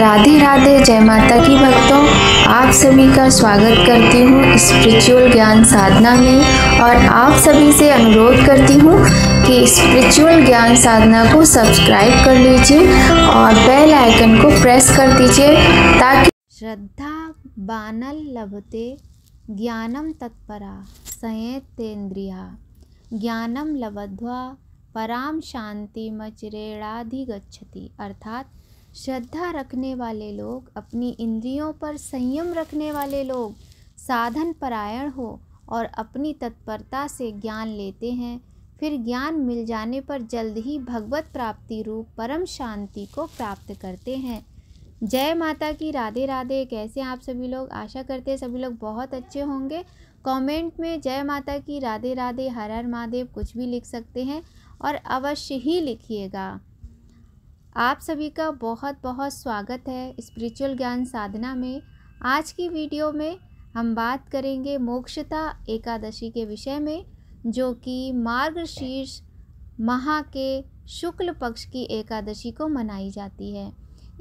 राधे राधे जय माता की भक्तों आप सभी का स्वागत करती हूँ स्पिरिचुअल ज्ञान साधना में और आप सभी से अनुरोध करती हूँ कि स्पिरिचुअल ज्ञान साधना को सब्सक्राइब कर लीजिए और बेल आइकन को प्रेस कर दीजिए ताकि श्रद्धा बानल लभते ज्ञानम तत्परा संयतेन्द्रिया ज्ञानम लबध्वा पराम शांति गति अर्थात श्रद्धा रखने वाले लोग अपनी इंद्रियों पर संयम रखने वाले लोग साधन परायण हो और अपनी तत्परता से ज्ञान लेते हैं फिर ज्ञान मिल जाने पर जल्द ही भगवत प्राप्ति रूप परम शांति को प्राप्त करते हैं जय माता की राधे राधे कैसे आप सभी लोग आशा करते हैं सभी लोग बहुत अच्छे होंगे कमेंट में जय माता की राधे राधे हर हर महादेव कुछ भी लिख सकते हैं और अवश्य ही लिखिएगा आप सभी का बहुत बहुत स्वागत है स्पिरिचुअल ज्ञान साधना में आज की वीडियो में हम बात करेंगे मोक्षता एकादशी के विषय में जो कि मार्गशीर्ष महा के शुक्ल पक्ष की एकादशी को मनाई जाती है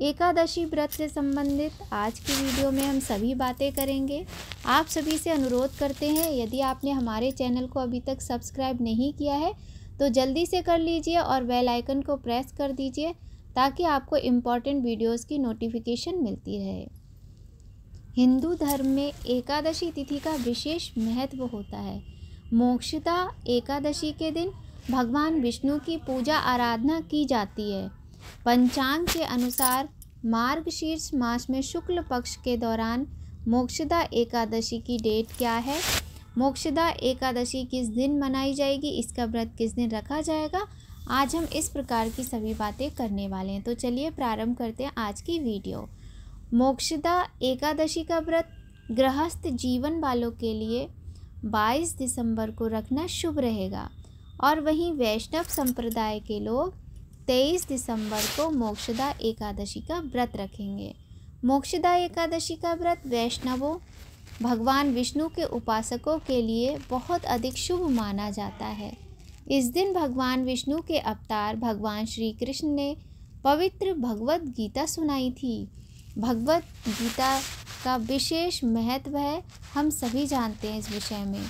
एकादशी व्रत से संबंधित आज की वीडियो में हम सभी बातें करेंगे आप सभी से अनुरोध करते हैं यदि आपने हमारे चैनल को अभी तक सब्सक्राइब नहीं किया है तो जल्दी से कर लीजिए और बेल आइकन को प्रेस कर दीजिए ताकि आपको इम्पॉर्टेंट वीडियोस की नोटिफिकेशन मिलती रहे हिंदू धर्म में एकादशी तिथि का विशेष महत्व होता है मोक्षता एकादशी के दिन भगवान विष्णु की पूजा आराधना की जाती है पंचांग के अनुसार मार्गशीर्ष मास में शुक्ल पक्ष के दौरान मोक्षदा एकादशी की डेट क्या है मोक्षदा एकादशी किस दिन मनाई जाएगी इसका व्रत किस दिन रखा जाएगा आज हम इस प्रकार की सभी बातें करने वाले हैं तो चलिए प्रारंभ करते हैं आज की वीडियो मोक्षदा एकादशी का व्रत गृहस्थ जीवन वालों के लिए 22 दिसंबर को रखना शुभ रहेगा और वहीं वैष्णव संप्रदाय के लोग 23 दिसंबर को मोक्षदा एकादशी का व्रत रखेंगे मोक्षदा एकादशी का व्रत वैष्णवों भगवान विष्णु के उपासकों के लिए बहुत अधिक शुभ माना जाता है इस दिन भगवान विष्णु के अवतार भगवान श्री कृष्ण ने पवित्र भगवत गीता सुनाई थी भगवत गीता का विशेष महत्व है हम सभी जानते हैं इस विषय में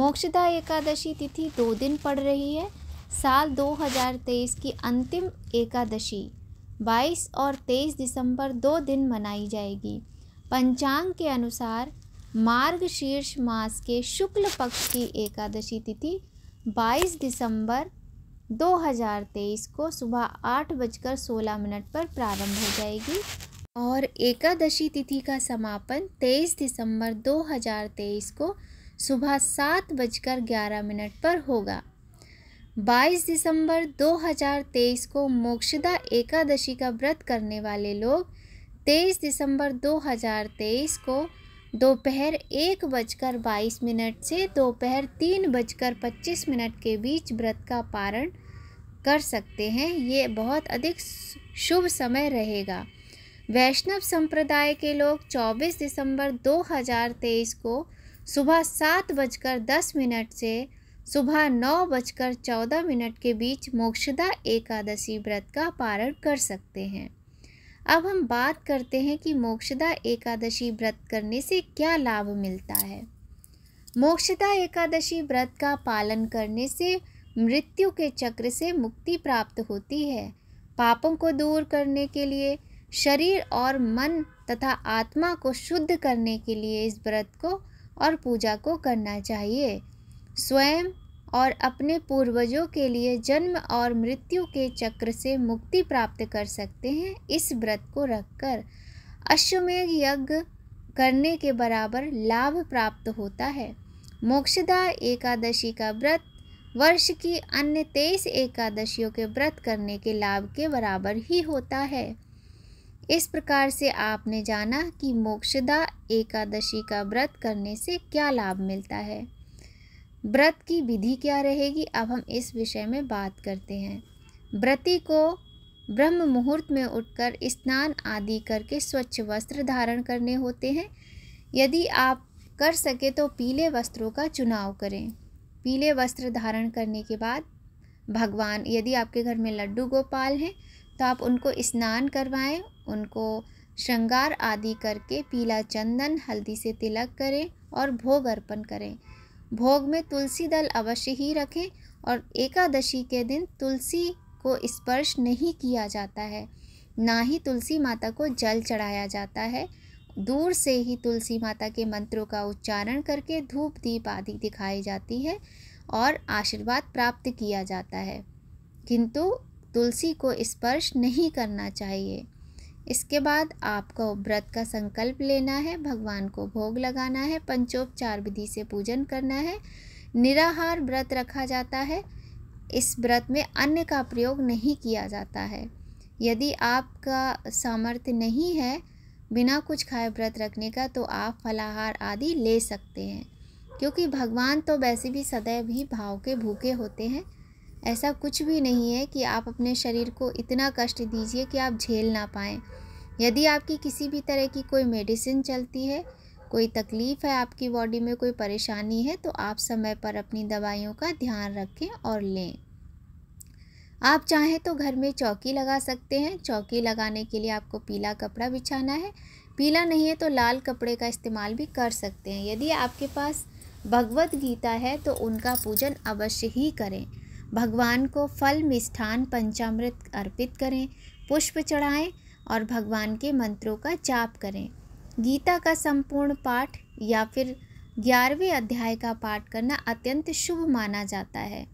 मोक्षदा एकादशी तिथि दो दिन पड़ रही है साल 2023 की अंतिम एकादशी 22 और 23 दिसंबर दो दिन मनाई जाएगी पंचांग के अनुसार मार्ग शीर्ष मास के शुक्ल पक्ष की एकादशी तिथि बाईस दिसंबर 2023 को सुबह आठ बजकर सोलह मिनट पर प्रारंभ हो जाएगी और एकादशी तिथि का समापन 23 दिसंबर 2023 को सुबह सात बजकर ग्यारह मिनट पर होगा 22 दिसंबर 2023 को मोक्षदा एकादशी का व्रत करने वाले लोग 23 दिसंबर 2023 को दोपहर एक बजकर बाईस मिनट से दोपहर तीन बजकर पच्चीस मिनट के बीच व्रत का पारण कर सकते हैं ये बहुत अधिक शुभ समय रहेगा वैष्णव संप्रदाय के लोग 24 दिसंबर 2023 को सुबह सात बजकर दस मिनट से सुबह नौ बजकर चौदह मिनट के बीच मोक्षदा एकादशी व्रत का पारण कर सकते हैं अब हम बात करते हैं कि मोक्षदा एकादशी व्रत करने से क्या लाभ मिलता है मोक्षदा एकादशी व्रत का पालन करने से मृत्यु के चक्र से मुक्ति प्राप्त होती है पापों को दूर करने के लिए शरीर और मन तथा आत्मा को शुद्ध करने के लिए इस व्रत को और पूजा को करना चाहिए स्वयं और अपने पूर्वजों के लिए जन्म और मृत्यु के चक्र से मुक्ति प्राप्त कर सकते हैं इस व्रत को रखकर अश्वमेघ यज्ञ करने के बराबर लाभ प्राप्त होता है मोक्षदा एकादशी का व्रत वर्ष की अन्य तेईस एकादशियों के व्रत करने के लाभ के बराबर ही होता है इस प्रकार से आपने जाना कि मोक्षदा एकादशी का व्रत करने से क्या लाभ मिलता है व्रत की विधि क्या रहेगी अब हम इस विषय में बात करते हैं व्रती को ब्रह्म मुहूर्त में उठकर स्नान आदि करके स्वच्छ वस्त्र धारण करने होते हैं यदि आप कर सके तो पीले वस्त्रों का चुनाव करें पीले वस्त्र धारण करने के बाद भगवान यदि आपके घर में लड्डू गोपाल हैं तो आप उनको स्नान करवाएं उनको श्रृंगार आदि करके पीला चंदन हल्दी से तिलक करें और भोग अर्पण करें भोग में तुलसी दल अवश्य ही रखें और एकादशी के दिन तुलसी को स्पर्श नहीं किया जाता है ना ही तुलसी माता को जल चढ़ाया जाता है दूर से ही तुलसी माता के मंत्रों का उच्चारण करके धूप दीप आदि दिखाई जाती है और आशीर्वाद प्राप्त किया जाता है किंतु तुलसी को स्पर्श नहीं करना चाहिए इसके बाद आपको व्रत का संकल्प लेना है भगवान को भोग लगाना है पंचोपचार विधि से पूजन करना है निराहार व्रत रखा जाता है इस व्रत में अन्य का प्रयोग नहीं किया जाता है यदि आपका सामर्थ्य नहीं है बिना कुछ खाए व्रत रखने का तो आप फलाहार आदि ले सकते हैं क्योंकि भगवान तो वैसे भी सदैव ही भाव के भूखे होते हैं ऐसा कुछ भी नहीं है कि आप अपने शरीर को इतना कष्ट दीजिए कि आप झेल ना पाएँ यदि आपकी किसी भी तरह की कोई मेडिसिन चलती है कोई तकलीफ़ है आपकी बॉडी में कोई परेशानी है तो आप समय पर अपनी दवाइयों का ध्यान रखें और लें आप चाहें तो घर में चौकी लगा सकते हैं चौकी लगाने के लिए आपको पीला कपड़ा बिछाना है पीला नहीं है तो लाल कपड़े का इस्तेमाल भी कर सकते हैं यदि आपके पास भगवत गीता है तो उनका पूजन अवश्य ही करें भगवान को फल मिष्ठान पंचामृत अर्पित करें पुष्प चढ़ाएं और भगवान के मंत्रों का जाप करें गीता का संपूर्ण पाठ या फिर ग्यारहवें अध्याय का पाठ करना अत्यंत शुभ माना जाता है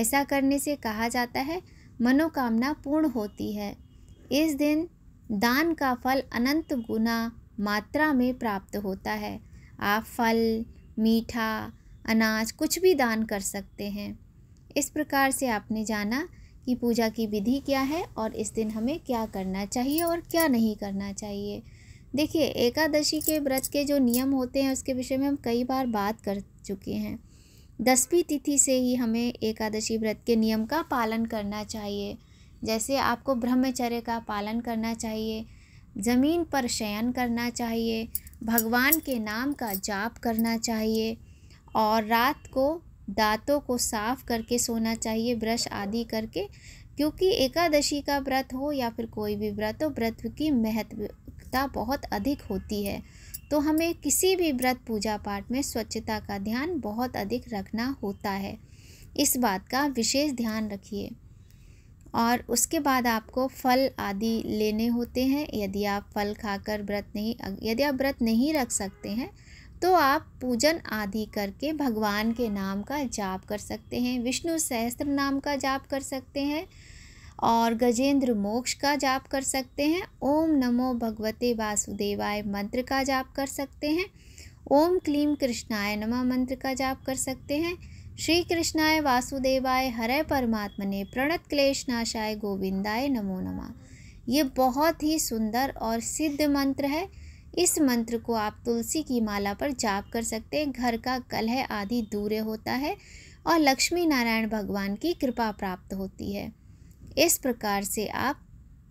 ऐसा करने से कहा जाता है मनोकामना पूर्ण होती है इस दिन दान का फल अनंत गुना मात्रा में प्राप्त होता है आप फल मीठा अनाज कुछ भी दान कर सकते हैं इस प्रकार से आपने जाना कि पूजा की विधि क्या है और इस दिन हमें क्या करना चाहिए और क्या नहीं करना चाहिए देखिए एकादशी के व्रत के जो नियम होते हैं उसके विषय में हम कई बार बात कर चुके हैं दसवीं तिथि से ही हमें एकादशी व्रत के नियम का पालन करना चाहिए जैसे आपको ब्रह्मचर्य का पालन करना चाहिए ज़मीन पर शयन करना चाहिए भगवान के नाम का जाप करना चाहिए और रात को दांतों को साफ करके सोना चाहिए ब्रश आदि करके क्योंकि एकादशी का व्रत हो या फिर कोई भी व्रत हो तो व्रत की महत्वता बहुत अधिक होती है तो हमें किसी भी व्रत पूजा पाठ में स्वच्छता का ध्यान बहुत अधिक रखना होता है इस बात का विशेष ध्यान रखिए और उसके बाद आपको फल आदि लेने होते हैं यदि आप फल खाकर व्रत नहीं यदि आप व्रत नहीं रख सकते हैं तो आप पूजन आदि करके भगवान के नाम का जाप कर सकते हैं विष्णु सहस्त्र नाम का जाप कर सकते हैं और गजेंद्र मोक्ष का जाप कर सकते हैं ओम नमो भगवते वासुदेवाय मंत्र का जाप कर सकते हैं ओम क्लीम कृष्णाय नमः मंत्र का जाप कर सकते हैं श्री कृष्णाय वासुदेवाय हरे परमात्मने प्रणत क्लेश नाशाय गोविंदाय नमो नमः ये बहुत ही सुंदर और सिद्ध मंत्र है इस मंत्र को आप तुलसी की माला पर जाप कर सकते हैं घर का कलह आदि दूर होता है और लक्ष्मी नारायण भगवान की कृपा प्राप्त होती है इस प्रकार से आप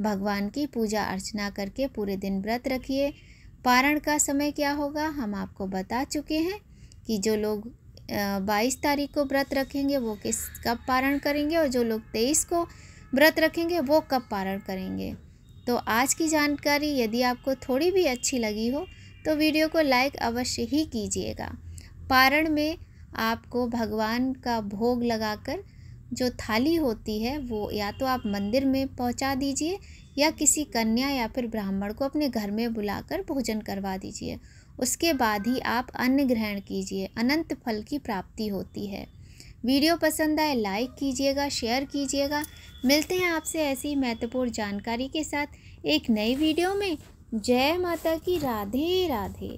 भगवान की पूजा अर्चना करके पूरे दिन व्रत रखिए पारण का समय क्या होगा हम आपको बता चुके हैं कि जो लोग बाईस तारीख को व्रत रखेंगे वो किस कब पारण करेंगे और जो लोग तेईस को व्रत रखेंगे वो कब पारण करेंगे तो आज की जानकारी यदि आपको थोड़ी भी अच्छी लगी हो तो वीडियो को लाइक अवश्य ही कीजिएगा पारण में आपको भगवान का भोग लगाकर जो थाली होती है वो या तो आप मंदिर में पहुंचा दीजिए या किसी कन्या या फिर ब्राह्मण को अपने घर में बुलाकर भोजन करवा दीजिए उसके बाद ही आप अन्न ग्रहण कीजिए अनंत फल की प्राप्ति होती है वीडियो पसंद आए लाइक कीजिएगा शेयर कीजिएगा मिलते हैं आपसे ऐसी महत्वपूर्ण जानकारी के साथ एक नई वीडियो में जय माता की राधे राधे